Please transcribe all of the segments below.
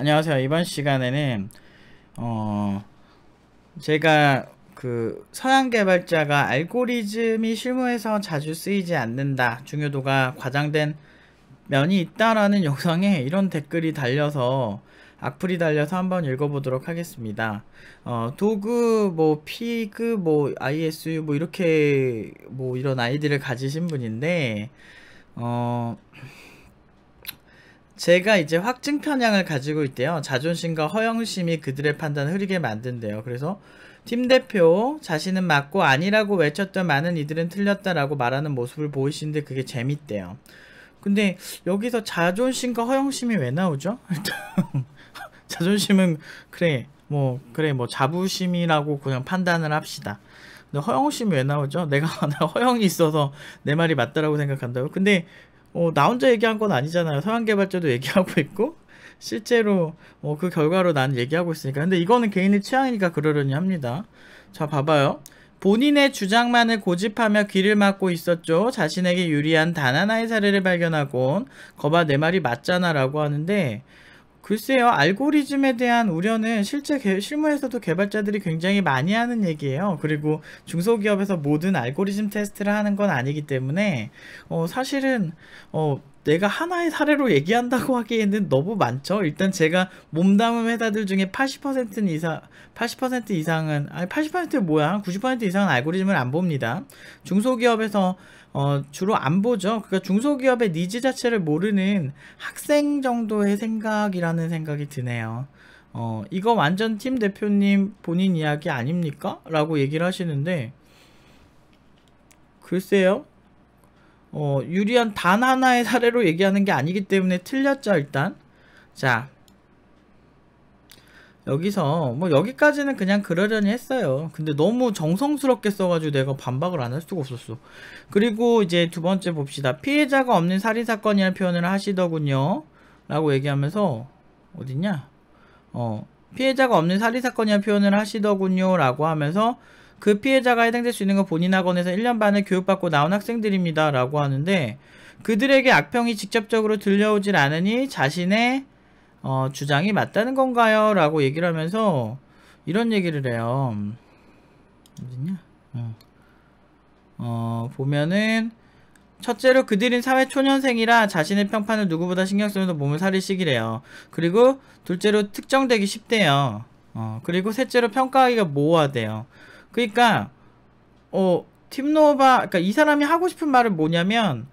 안녕하세요. 이번 시간에는 어 제가 그 서양 개발자가 알고리즘이 실무에서 자주 쓰이지 않는다. 중요도가 과장된 면이 있다라는 영상에 이런 댓글이 달려서 악플이 달려서 한번 읽어보도록 하겠습니다. 어, 도그, 뭐, 피그, 뭐, ISU, 뭐, 이렇게, 뭐, 이런 아이디를 가지신 분인데, 어, 제가 이제 확증 편향을 가지고 있대요. 자존심과 허영심이 그들의 판단을 흐리게 만든대요. 그래서 팀 대표 자신은 맞고 아니라고 외쳤던 많은 이들은 틀렸다라고 말하는 모습을 보이시는데 그게 재밌대요. 근데 여기서 자존심과 허영심이 왜 나오죠? 자존심은 그래 뭐 그래 뭐 자부심이라고 그냥 판단을 합시다. 근데 허영심이 왜 나오죠? 내가 허영이 있어서 내 말이 맞다라고 생각한다고. 근데 어, 나 혼자 얘기한 건 아니잖아요. 서양 개발자도 얘기하고 있고 실제로 어, 그 결과로 난 얘기하고 있으니까. 근데 이거는 개인의 취향이니까 그러려니 합니다. 자, 봐봐요. 본인의 주장만을 고집하며 귀를 막고 있었죠. 자신에게 유리한 단 하나의 사례를 발견하곤 거봐 내 말이 맞잖아 라고 하는데 글쎄요 알고리즘에 대한 우려는 실제 개, 실무에서도 개발자들이 굉장히 많이 하는 얘기예요 그리고 중소기업에서 모든 알고리즘 테스트를 하는 건 아니기 때문에 어, 사실은 어, 내가 하나의 사례로 얘기한다고 하기에는 너무 많죠. 일단 제가 몸담은 회사들 중에 80% 이상, 80% 이상은 아니 80% 뭐야? 90% 이상은 알고리즘을 안 봅니다. 중소기업에서 어, 주로 안 보죠. 그러니까 중소기업의 니즈 자체를 모르는 학생 정도의 생각이라는 생각이 드네요. 어, 이거 완전 팀 대표님 본인 이야기 아닙니까? 라고 얘기를 하시는데, 글쎄요. 어, 유리한 단 하나의 사례로 얘기하는 게 아니기 때문에 틀렸죠 일단 자 여기서 뭐 여기까지는 그냥 그러려니 했어요 근데 너무 정성스럽게 써가지고 내가 반박을 안 할 수가 없었어 그리고 이제 두 번째 봅시다 피해자가 없는 살인사건이라는 표현을 하시더군요 라고 얘기하면서 어딨냐 어 피해자가 없는 살인사건이라는 표현을 하시더군요 라고 하면서 그 피해자가 해당될 수 있는 건 본인 학원에서 1년 반을 교육받고 나온 학생들입니다. 라고 하는데 그들에게 악평이 직접적으로 들려오질 않으니 자신의 어, 주장이 맞다는 건가요? 라고 얘기를 하면서 이런 얘기를 해요. 어딨냐? 어. 어. 보면은 첫째로 그들은 사회 초년생이라 자신의 평판을 누구보다 신경 쓰면서 몸을 사리시기래요. 그리고 둘째로 특정되기 쉽대요. 어, 그리고 셋째로 평가하기가 모호하대요. 그러니까 어 팀노바 그러니까 이 사람이 하고 싶은 말은 뭐냐면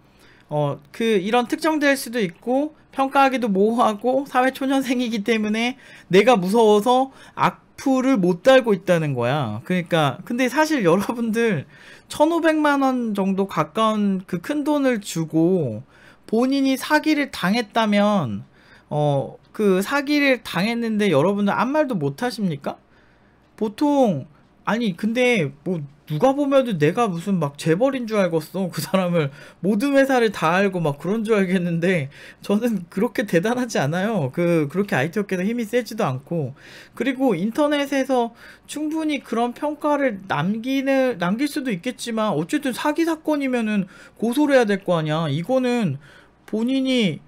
어 그 이런 특정될 수도 있고 평가하기도 모호하고 사회 초년생이기 때문에 내가 무서워서 악플을 못 달고 있다는 거야. 그러니까 근데 사실 여러분들 1,500만 원 정도 가까운 그 큰 돈을 주고 본인이 사기를 당했다면 어 그 사기를 당했는데 여러분들 아무 말도 못 하십니까? 보통 아니 근데 뭐 누가 보면 내가 무슨 막 재벌인 줄 알겠어 그 사람을 모든 회사를 다 알고 막 그런 줄 알겠는데 저는 그렇게 대단하지 않아요 그 그렇게 IT 업계는 힘이 세지도 않고 그리고 인터넷에서 충분히 그런 평가를 남기는 남길 수도 있겠지만 어쨌든 사기 사건이면은 고소를 해야 될 거 아니야 이거는 본인이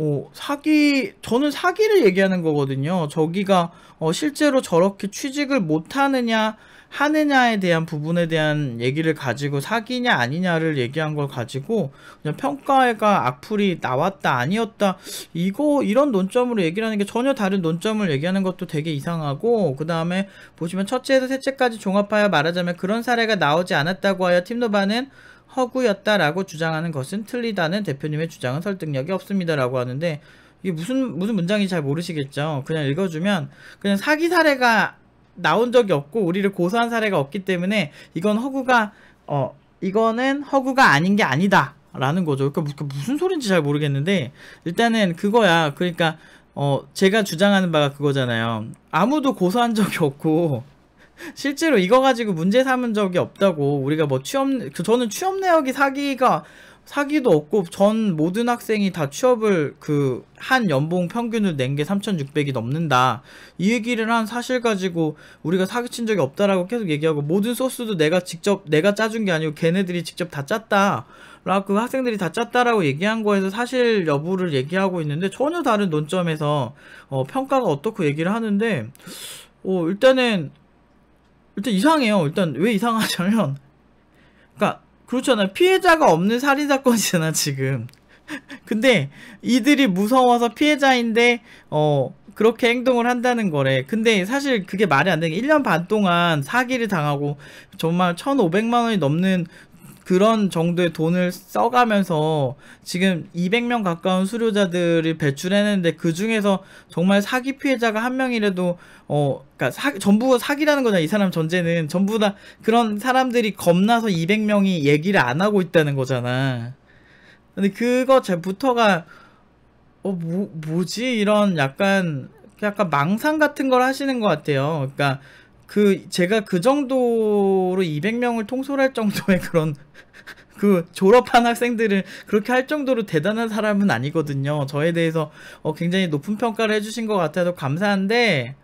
어, 사기, 저는 사기를 얘기하는 거거든요. 저기가 어, 실제로 저렇게 취직을 못하느냐, 하느냐에 대한 부분에 대한 얘기를 가지고 사기냐 아니냐를 얘기한 걸 가지고 그냥 평가가 악플이 나왔다 아니었다 이거 이런 논점으로 얘기를 하는 게 전혀 다른 논점을 얘기하는 것도 되게 이상하고 그 다음에 보시면 첫째에서 셋째까지 종합하여 말하자면 그런 사례가 나오지 않았다고 하여 팀노바는 허구였다라고 주장하는 것은 틀리다는 대표님의 주장은 설득력이 없습니다라고 하는데 이게 무슨 무슨 문장인지 잘 모르시겠죠. 그냥 읽어주면 그냥 사기 사례가 나온 적이 없고 우리를 고소한 사례가 없기 때문에 이건 허구가 어 이거는 허구가 아닌 게 아니다. 라는 거죠. 그러니까, 그러니까 무슨 소린지 잘 모르겠는데 일단은 그거야. 그러니까 어 제가 주장하는 바가 그거잖아요. 아무도 고소한 적이 없고 실제로 이거 가지고 문제 삼은 적이 없다고 우리가 뭐 취업 그 저는 취업 내역이 사기가 사기도 없고 전 모든 학생이 다 취업을 그 한 연봉 평균을 낸 게 3,600이 넘는다. 이 얘기를 한 사실 가지고 우리가 사기친 적이 없다라고 계속 얘기하고 모든 소스도 내가 직접 내가 짜준 게 아니고 걔네들이 직접 다 짰다. 라 그 학생들이 다 짰다라고 얘기한 거에서 사실 여부를 얘기하고 있는데 전혀 다른 논점에서 어, 평가가 어떻고 얘기를 하는데 어, 일단은 일단 이상해요. 일단 왜 이상하냐면 그러니까 그렇잖아요. 피해자가 없는 살인 사건이잖아, 지금. 근데 이들이 무서워서 피해자인데 어 그렇게 행동을 한다는 거래. 근데 사실 그게 말이 안 되는 게 1년 반 동안 사기를 당하고 정말 1,500만 원이 넘는 그런 정도의 돈을 써가면서 지금 200명 가까운 수료자들을 배출했는데 그 중에서 정말 사기 피해자가 한 명이라도 어 그러니까 사기, 전부 사기라는 거잖아. 이 사람 전제는 전부 다 그런 사람들이 겁나서 200명이 얘기를 안 하고 있다는 거잖아. 근데 그거 제부터가 어 뭐 뭐지 이런 약간 약간 망상 같은 걸 하시는 것 같아요. 그러니까 그 제가 그 정도로 200명을 통솔할 정도의 그런 그 졸업한 학생들을 그렇게 할 정도로 대단한 사람은 아니거든요. 저에 대해서 어 굉장히 높은 평가를 해주신 것 같아서 감사한데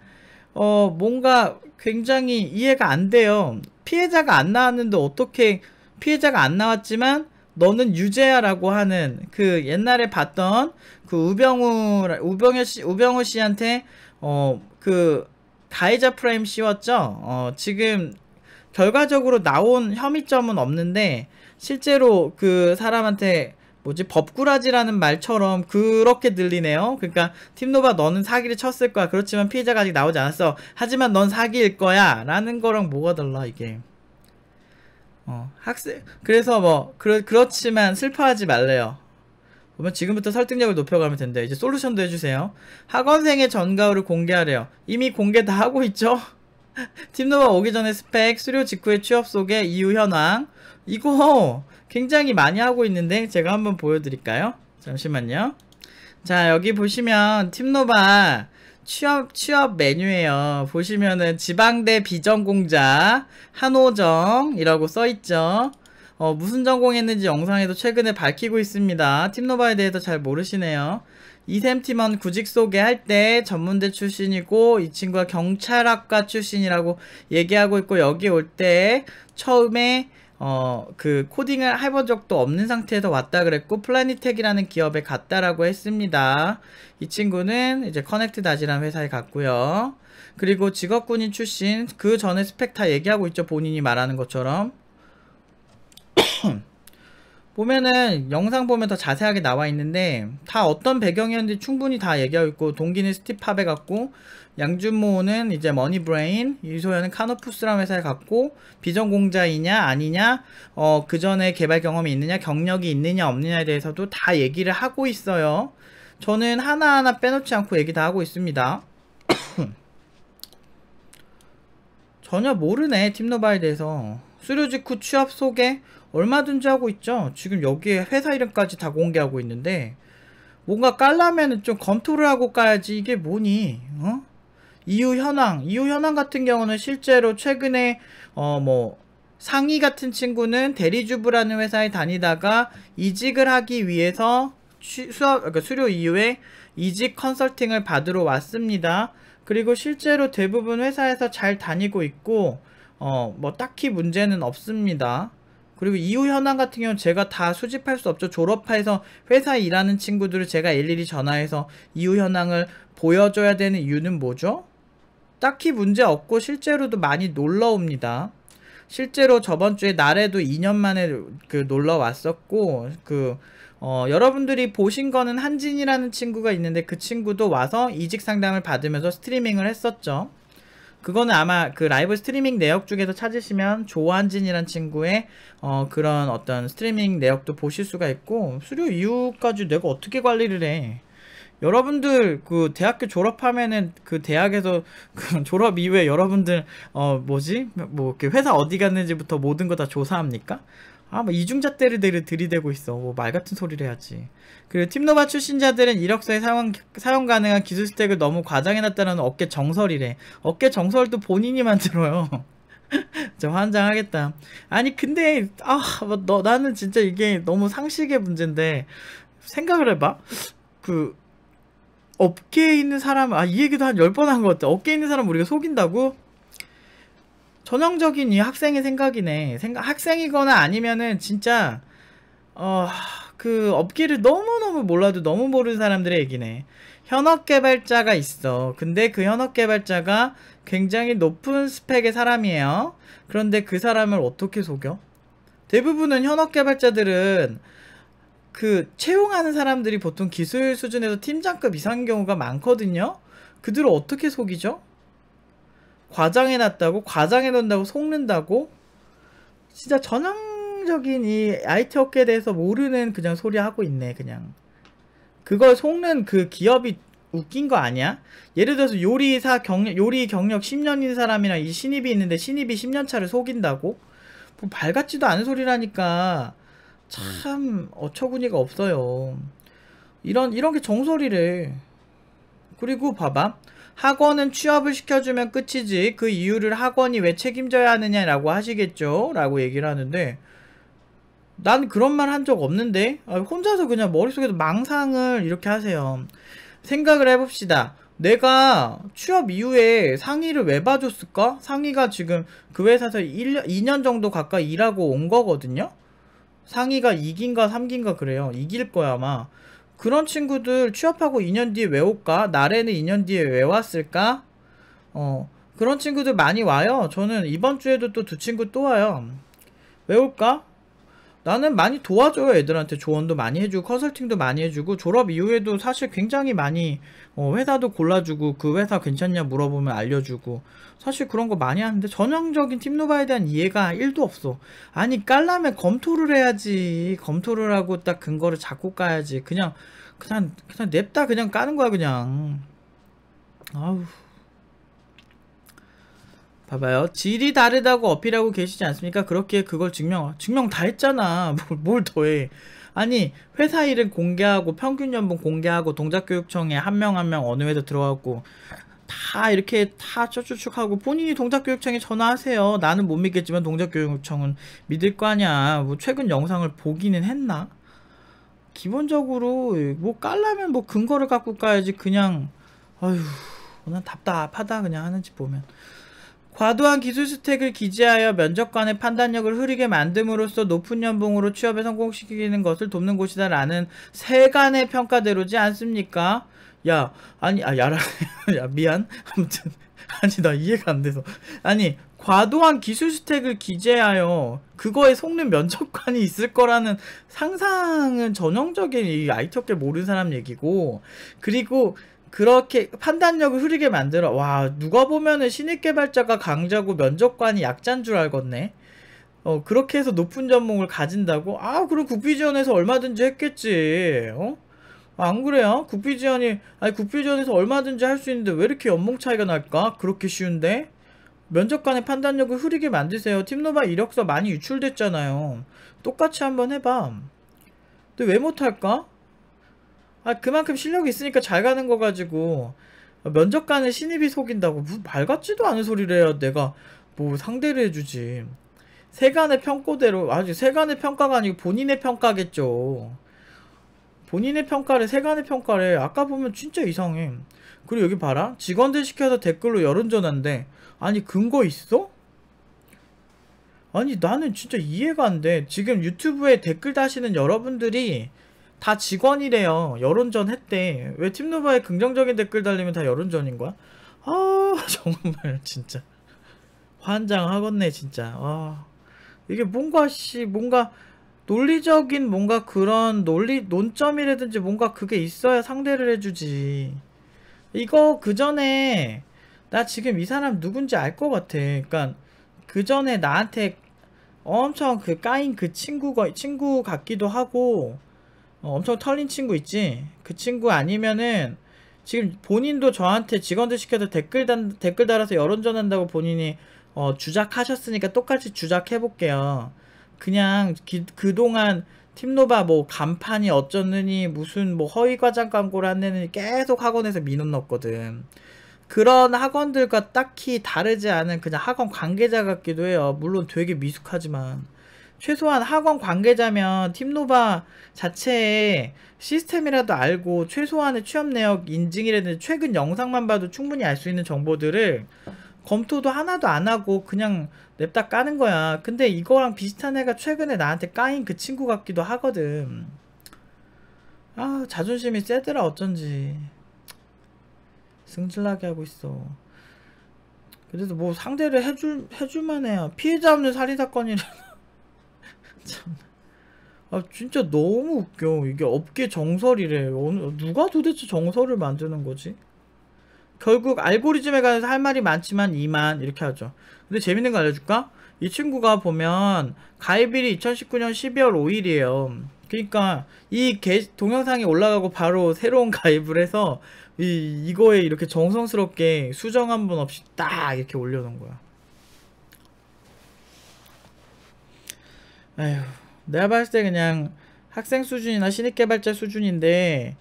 어 뭔가 굉장히 이해가 안 돼요. 피해자가 안 나왔는데 어떻게 피해자가 안 나왔지만 너는 유죄야라고 하는 그 옛날에 봤던 그 우병우 우병우 씨 우병우 씨한테 어그 가해자 프라임 씌웠죠. 어, 지금 결과적으로 나온 혐의점은 없는데 실제로 그 사람한테 뭐지 법꾸라지라는 말처럼 그렇게 들리네요. 그러니까 팀노바 너는 사기를 쳤을 거야. 그렇지만 피해자가 아직 나오지 않았어. 하지만 넌 사기일 거야. 라는 거랑 뭐가 달라 이게. 어, 학생 그래서 뭐 그렇, 그렇지만 슬퍼하지 말래요. 그러면 지금부터 설득력을 높여가면 된다. 이제 솔루션도 해주세요. 학원생의 전가후를 공개하래요. 이미 공개 다 하고 있죠? 팀노바 오기 전에 스펙, 수료 직후에 취업 속에 이후 현황. 이거 굉장히 많이 하고 있는데 제가 한번 보여드릴까요? 잠시만요. 자, 여기 보시면 팀노바 취업, 취업 메뉴에요 보시면은 지방대 비전공자, 한호정이라고 써있죠. 어, 무슨 전공했는지 영상에도 최근에 밝히고 있습니다. 팀노바에 대해서 잘 모르시네요. 이샘 팀원 구직 소개할 때 전문대 출신이고 이 친구가 경찰학과 출신이라고 얘기하고 있고 여기 올 때 처음에 어, 그 코딩을 해본 적도 없는 상태에서 왔다 그랬고 플라니텍이라는 기업에 갔다라고 했습니다. 이 친구는 이제 커넥트다지라는 회사에 갔고요. 그리고 직업군인 출신 그 전에 스펙 타 얘기하고 있죠. 본인이 말하는 것처럼. 보면은 영상 보면 더 자세하게 나와 있는데 다 어떤 배경이었는지 충분히 다 얘기하고 있고 동기는 스티팝에 갔고 양준모는 이제 머니브레인 유소연은 카노푸스라는 회사에 갔고 비전공자이냐 아니냐 어그 전에 개발 경험이 있느냐 경력이 있느냐 없느냐에 대해서도 다 얘기를 하고 있어요 저는 하나하나 빼놓지 않고 얘기 다 하고 있습니다 전혀 모르네 팀노바에 대해서 수료 직후 취업 소개 얼마든지 하고 있죠. 지금 여기에 회사 이름까지 다 공개하고 있는데 뭔가 깔라면은 좀 검토를 하고 까야지 이게 뭐니? 어? 이유 현황, 이유 현황 같은 경우는 실제로 최근에 어뭐 상희 같은 친구는 대리주부라는 회사에 다니다가 이직을 하기 위해서 수업, 그러니까 수료 이후에 이직 컨설팅을 받으러 왔습니다. 그리고 실제로 대부분 회사에서 잘 다니고 있고 어뭐 딱히 문제는 없습니다. 그리고 이후 현황 같은 경우는 제가 다 수집할 수 없죠. 졸업해서 회사에 일하는 친구들을 제가 일일이 전화해서 이후 현황을 보여줘야 되는 이유는 뭐죠? 딱히 문제 없고 실제로도 많이 놀러 옵니다. 실제로 저번 주에 날에도 2년 만에 그 놀러 왔었고 그 어, 여러분들이 보신 거는 한진이라는 친구가 있는데 그 친구도 와서 이직 상담을 받으면서 스트리밍을 했었죠. 그거는 아마 그 라이브 스트리밍 내역 중에서 찾으시면 조한진이란 친구의 어, 그런 어떤 스트리밍 내역도 보실 수가 있고 수료 이후까지 내가 어떻게 관리를 해? 여러분들 그 대학교 졸업하면은 그 대학에서 그 졸업 이후에 여러분들 어 뭐지 뭐 이렇게 회사 어디 갔는지부터 모든 거 다 조사합니까? 아, 뭐 이중잣대를 들이대고 있어. 뭐 말 같은 소리를 해야지. 그리고 팀노바 출신자들은 이력서에 사용, 사용 가능한 기술 스택을 너무 과장해놨다는 어깨 정설이래. 어깨 정설도 본인이 만들어요. 저 환장하겠다. 아니 근데 아, 뭐 너 나는 진짜 이게 너무 상식의 문제인데 생각을 해봐. 그 업계에 있는 사람 아 이 얘기도 한1 0번한 것 같아. 업계에 있는 사람 우리가 속인다고? 전형적인 이 학생의 생각이네. 생각, 학생이거나 아니면은 진짜, 어, 그 업계를 너무너무 몰라도 너무 모르는 사람들의 얘기네. 현업 개발자가 있어. 근데 그 현업 개발자가 굉장히 높은 스펙의 사람이에요. 그런데 그 사람을 어떻게 속여? 대부분은 현업 개발자들은 그 채용하는 사람들이 보통 기술 수준에서 팀장급 이상인 경우가 많거든요. 그들을 어떻게 속이죠? 과장해놨다고 과장해놓는다고 속는다고 진짜 전형적인 이 IT 업계에 대해서 모르는 그냥 소리 하고 있네 그냥 그걸 속는 그 기업이 웃긴 거 아니야? 예를 들어서 요리사 경력 요리 경력 10년인 사람이랑 이 신입이 있는데 신입이 10년 차를 속인다고 뭐밝 같지도 않은 소리라니까 참 어처구니가 없어요. 이런 이런 게정소리를 그리고 봐봐. 학원은 취업을 시켜주면 끝이지 그 이유를 학원이 왜 책임져야 하느냐라고 하시겠죠? 라고 얘기를 하는데 난 그런 말 한 적 없는데 아, 혼자서 그냥 머릿속에서 망상을 이렇게 하세요. 생각을 해봅시다. 내가 취업 이후에 상의를 왜 봐줬을까? 상의가 지금 그 회사에서 1년, 2년 정도 가까이 일하고 온 거거든요? 상의가 이긴가삼긴가 그래요. 이길 거야 아마. 그런 친구들 취업하고 2년 뒤에 왜 올까? 나래는 2년 뒤에 왜 왔을까? 어, 그런 친구들 많이 와요. 저는 이번 주에도 또 두 친구 또 와요. 왜 올까? 나는 많이 도와줘요 애들한테 조언도 많이 해주고 컨설팅도 많이 해주고 졸업 이후에도 사실 굉장히 많이 어, 회사도 골라주고 그 회사 괜찮냐 물어보면 알려주고 사실 그런 거 많이 하는데 전형적인 팀노바에 대한 이해가 1도 없어 아니 깔라면 검토를 해야지 검토를 하고 딱 근거를 잡고 까야지 그냥 그냥 그냥 냅다 그냥 까는 거야 그냥 아우 봐봐요. 질이 다르다고 어필하고 계시지 않습니까? 그렇게 그걸 증명, 증명 다 했잖아. 뭘, 뭘 더해. 아니, 회사 일은 공개하고, 평균 연봉 공개하고, 동작교육청에 한 명 한 명 어느 회사 들어갔고, 다 이렇게 다쭉쭉쭉 하고, 본인이 동작교육청에 전화하세요. 나는 못 믿겠지만 동작교육청은 믿을 거 아니야. 뭐, 최근 영상을 보기는 했나? 기본적으로, 뭐, 깔라면 뭐, 근거를 갖고 까야지, 그냥, 어휴, 난 답답하다, 그냥 하는지 보면. 과도한 기술 스택을 기재하여 면접관의 판단력을 흐리게 만듦으로써 높은 연봉으로 취업에 성공시키는 것을 돕는 곳이다 라는 세간의 평가대로지 않습니까? 야 아니 아 야라 야 미안 아무튼 아니 나 이해가 안 돼서 아니 과도한 기술 스택을 기재하여 그거에 속는 면접관이 있을 거라는 상상은 전형적인 이 IT 업계 모르는 사람 얘기고 그리고 그렇게 판단력을 흐리게 만들어 와 누가 보면은 신입 개발자가 강자고 면접관이 약자인 줄 알겠네 어 그렇게 해서 높은 전목을 가진다고 아 그럼 국비지원에서 얼마든지 했겠지 어? 아, 안 그래요? 국비지원이 아니 국비지원에서 얼마든지 할 수 있는데 왜 이렇게 연봉 차이가 날까? 그렇게 쉬운데 면접관의 판단력을 흐리게 만드세요 팀노바 이력서 많이 유출됐잖아요 똑같이 한번 해봐 근데 왜 못할까? 아 그만큼 실력이 있으니까 잘 가는 거 가지고 어, 면접관을 신입이 속인다고 말 같지도 않은 소리를 해야 내가 뭐 상대를 해주지 세간의 평가대로 아주 세간의 평가가 아니고 본인의 평가겠죠 본인의 평가를 세간의 평가를 아까 보면 진짜 이상해 그리고 여기 봐라 직원들 시켜서 댓글로 여론전한데 아니 근거 있어? 아니 나는 진짜 이해가 안 돼 지금 유튜브에 댓글 다시는 여러분들이 다 직원이래요. 여론전 했대. 왜 팀노바에 긍정적인 댓글 달리면 다 여론전인 거야? 아 정말 진짜 환장하겠네 진짜. 아 이게 뭔가 씨 뭔가 논리적인 뭔가 그런 논리 논점이라든지 뭔가 그게 있어야 상대를 해주지. 이거 그 전에 나 지금 이 사람 누군지 알 것 같아. 그니까그 전에 나한테 엄청 그 까인 그 친구가 친구 같기도 하고 어, 엄청 털린 친구 있지? 그 친구 아니면은 지금 본인도 저한테 직원들 시켜서 댓글 단, 댓글 달아서 여론전 한다고 본인이 어, 주작하셨으니까 똑같이 주작해볼게요. 그냥 기, 그동안 팀노바 뭐 간판이 어쩌느니 무슨 뭐 허위과장 광고를 한다느니 계속 학원에서 민원 넣었거든. 그런 학원들과 딱히 다르지 않은 그냥 학원 관계자 같기도 해요. 물론 되게 미숙하지만. 최소한 학원 관계자면 팀노바 자체의 시스템이라도 알고 최소한의 취업 내역 인증이라든지 최근 영상만 봐도 충분히 알 수 있는 정보들을 검토도 하나도 안 하고 그냥 냅다 까는 거야. 근데 이거랑 비슷한 애가 최근에 나한테 까인 그 친구 같기도 하거든. 아 자존심이 세더라 어쩐지. 승질나게 하고 있어. 그래도 뭐 상대를 해줄 해줄만해요. 피해자 없는 살인 사건이라. 참. 아 진짜 너무 웃겨. 이게 업계 정설이래. 어느 누가 도대체 정설을 만드는 거지? 결국 알고리즘에 관해서 할 말이 많지만 이만 이렇게 하죠. 근데 재밌는 거 알려줄까? 이 친구가 보면 가입일이 2019년 12월 5일이에요. 그러니까 이 게, 동영상이 올라가고 바로 새로운 가입을 해서 이, 이거에 이렇게 정성스럽게 수정 한 번 없이 딱 이렇게 올려놓은 거야. 아휴 내가 봤을 때 그냥 학생 수준이나 신입개발자 수준인데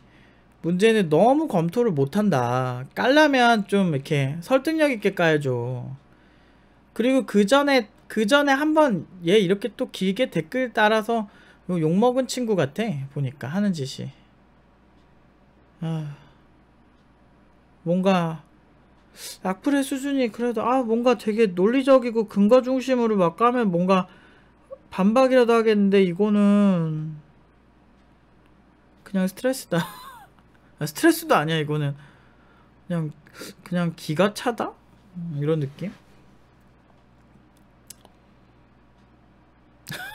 문제는 너무 검토를 못한다 깔라면 좀 이렇게 설득력 있게 까야죠 그리고 그 전에 그 전에 한번 얘 이렇게 또 길게 댓글 따라서 욕먹은 친구 같아 보니까 하는 짓이 아 뭔가 악플의 수준이 그래도 아 뭔가 되게 논리적이고 근거 중심으로 막 까면 뭔가 반박이라도 하겠는데 이거는 그냥 스트레스다. 아, 스트레스도 아니야 이거는 그냥 그냥 기가 차다 이런 느낌.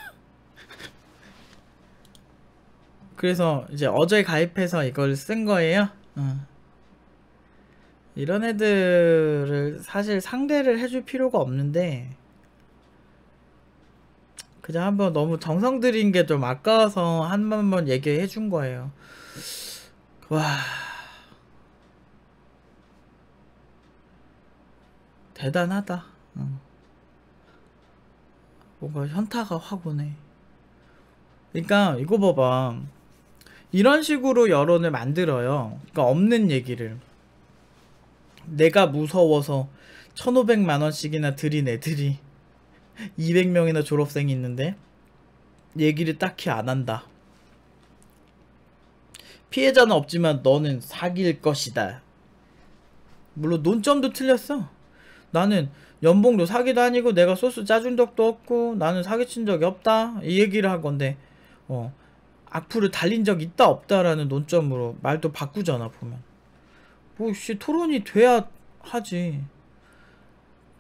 그래서 이제 어제 가입해서 이걸 쓴 거예요. 어. 이런 애들을 사실 상대를 해줄 필요가 없는데 그냥 한번 너무 정성 들인 게 좀 아까워서 한 번만 얘기해 준 거예요. 와. 대단하다. 응. 뭔가 현타가 확 오네. 그러니까 이거 봐봐. 이런 식으로 여론을 만들어요. 그러니까 없는 얘기를. 내가 무서워서 1500만 원씩이나 드린 애들이 200명이나 졸업생이 있는데 얘기를 딱히 안 한다. 피해자는 없지만 너는 사기일 것이다. 물론 논점도 틀렸어. 나는 연봉도 사기도 아니고 내가 소스 짜준 적도 없고 나는 사기친 적이 없다. 이 얘기를 한 건데 어, 악플을 달린 적 있다 없다라는 논점으로 말도 바꾸잖아 보면. 뭐씨 토론이 돼야 하지.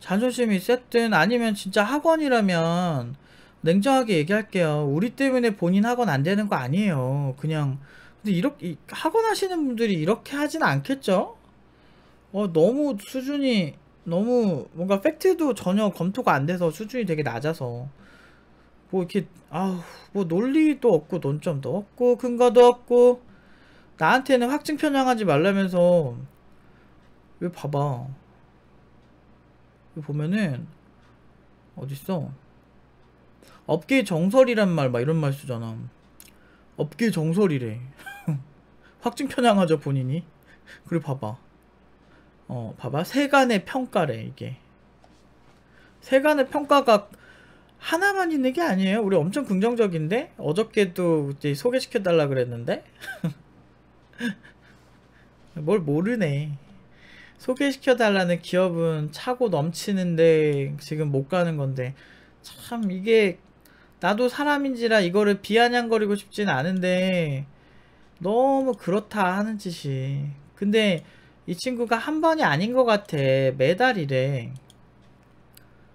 자존심이 셌든 아니면 진짜 학원이라면 냉정하게 얘기할게요. 우리 때문에 본인 학원 안 되는 거 아니에요. 그냥 근데 이렇게 학원 하시는 분들이 이렇게 하진 않겠죠? 어 너무 수준이 너무 뭔가 팩트도 전혀 검토가 안 돼서 수준이 되게 낮아서 뭐 이렇게 아우 뭐 논리도 없고 논점도 없고 근거도 없고 나한테는 확증 편향하지 말라면서 왜 봐봐 보면은 어딨어? 업계 정설이란 말 막 이런 말 쓰잖아. 업계 정설이래. 확증 편향하죠 본인이. 그리고 봐봐. 어 봐봐 세간의 평가래 이게. 세간의 평가가 하나만 있는 게 아니에요. 우리 엄청 긍정적인데 어저께도 이제 소개시켜달라 그랬는데 뭘 모르네. 소개시켜 달라는 기업은 차고 넘치는데 지금 못 가는 건데 참 이게 나도 사람인지라 이거를 비아냥거리고 싶진 않은데 너무 그렇다 하는 짓이 근데 이 친구가 한 번이 아닌 것 같아 매달 이래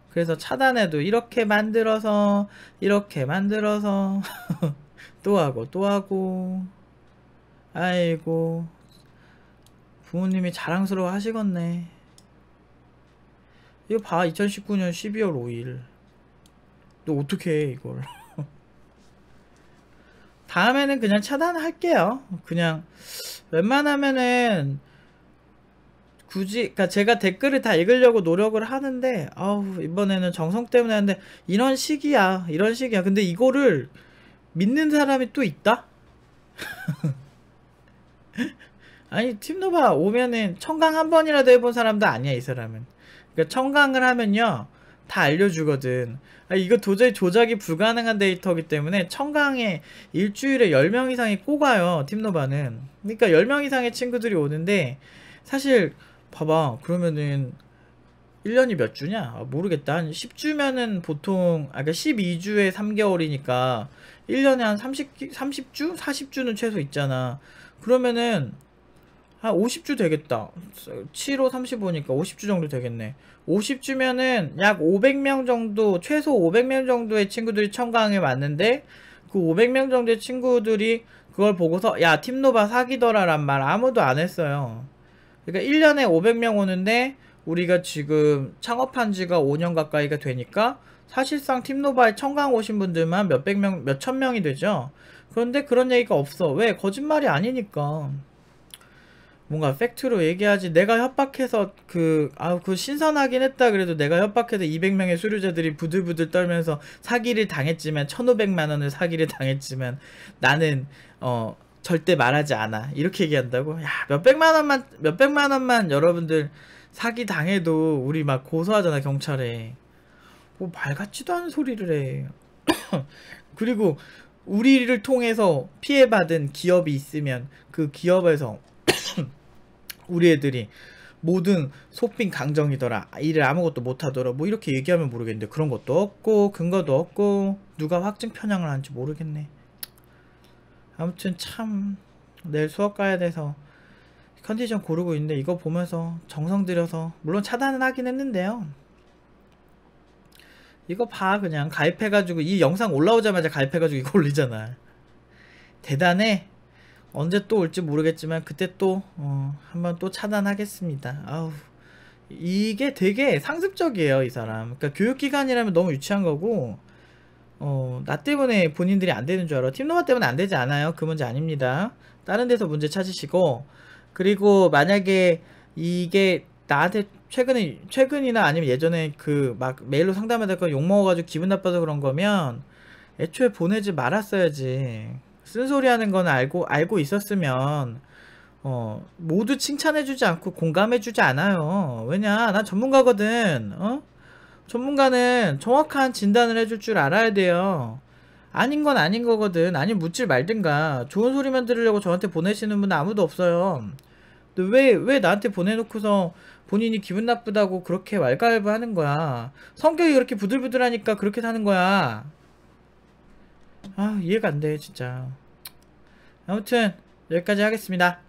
그래서 차단해도 이렇게 만들어서 이렇게 만들어서 또 하고 또 하고 아이고 부모님이 자랑스러워 하시겠네 이거 봐 2019년 12월 5일 너 어떻게 해 이걸 다음에는 그냥 차단할게요 그냥 웬만하면은 굳이 그니까 제가 댓글을 다 읽으려고 노력을 하는데 아우 이번에는 정성 때문에 하는데 이런 식이야 이런 식이야 근데 이거를 믿는 사람이 또 있다 아니 팀노바 오면은 청강 한 번이라도 해본 사람도 아니야 이 사람은 그러니까 청강을 하면요 다 알려주거든 아니, 이거 도저히 조작이 불가능한 데이터기 때문에 청강에 일주일에 10명 이상이 꼬가요 팀노바는 그러니까 10명 이상의 친구들이 오는데 사실 봐봐 그러면은 1년이 몇 주냐? 아, 모르겠다. 한 10주면은 보통, 아, 그러니까 12주에 3개월이니까 1년에 한 30, 30주? 40주는 최소 있잖아. 그러면은 한 50주 되겠다. 7호 35니까 50주 정도 되겠네. 50주면은 약 500명 정도, 최소 500명 정도의 친구들이 청강에 왔는데, 그 500명 정도의 친구들이 그걸 보고서, 야, 팀노바 사기더라란 말 아무도 안 했어요. 그러니까 1년에 500명 오는데, 우리가 지금 창업한 지가 5년 가까이가 되니까, 사실상 팀노바에 청강 오신 분들만 몇백 명, 몇천 명이 되죠? 그런데 그런 얘기가 없어. 왜? 거짓말이 아니니까. 뭔가 팩트로 얘기하지 내가 협박해서 그아그 아, 그 신선하긴 했다 그래도 내가 협박해서 200명의 수료자들이 부들부들 떨면서 사기를 당했지만 1,500만 원을 사기를 당했지만 나는 어 절대 말하지 않아 이렇게 얘기한다고 야 몇백만 원만 몇백만 원만 여러분들 사기 당해도 우리 막 고소하잖아 경찰에 뭐말 같지도 않은 소리를 해 그리고 우리를 통해서 피해받은 기업이 있으면 그 기업에서 우리 애들이 모든 소핑 강정이더라 일을 아무것도 못하더라 뭐 이렇게 얘기하면 모르겠는데 그런 것도 없고 근거도 없고 누가 확증 편향을 하는지 모르겠네 아무튼 참 내일 수업 가야 돼서 컨디션 고르고 있는데 이거 보면서 정성 들여서 물론 차단은 하긴 했는데요 이거 봐 그냥 가입해가지고 이 영상 올라오자마자 가입해가지고 이거 올리잖아 대단해 언제 또 올지 모르겠지만 그때 또 어, 한번 또 차단하겠습니다. 아우 이게 되게 상습적이에요 이 사람. 그러니까 교육기관이라면 너무 유치한 거고 어, 나 때문에 본인들이 안 되는 줄 알아. 팀노마 때문에 안 되지 않아요. 그 문제 아닙니다. 다른 데서 문제 찾으시고 그리고 만약에 이게 나한테 최근에 최근이나 아니면 예전에 그 막 메일로 상담하다가 욕 먹어가지고 기분 나빠서 그런 거면 애초에 보내지 말았어야지. 쓴소리 하는 건 알고, 알고 있었으면, 어, 모두 칭찬해주지 않고 공감해주지 않아요. 왜냐, 난 전문가거든, 어? 전문가는 정확한 진단을 해줄 줄 알아야 돼요. 아닌 건 아닌 거거든. 아니 묻질 말든가. 좋은 소리만 들으려고 저한테 보내시는 분 아무도 없어요. 근데 왜, 왜 나한테 보내놓고서 본인이 기분 나쁘다고 그렇게 왈가왈부 하는 거야. 성격이 그렇게 부들부들하니까 그렇게 사는 거야. 아, 이해가 안 돼, 진짜. 아무튼 여기까지 하겠습니다.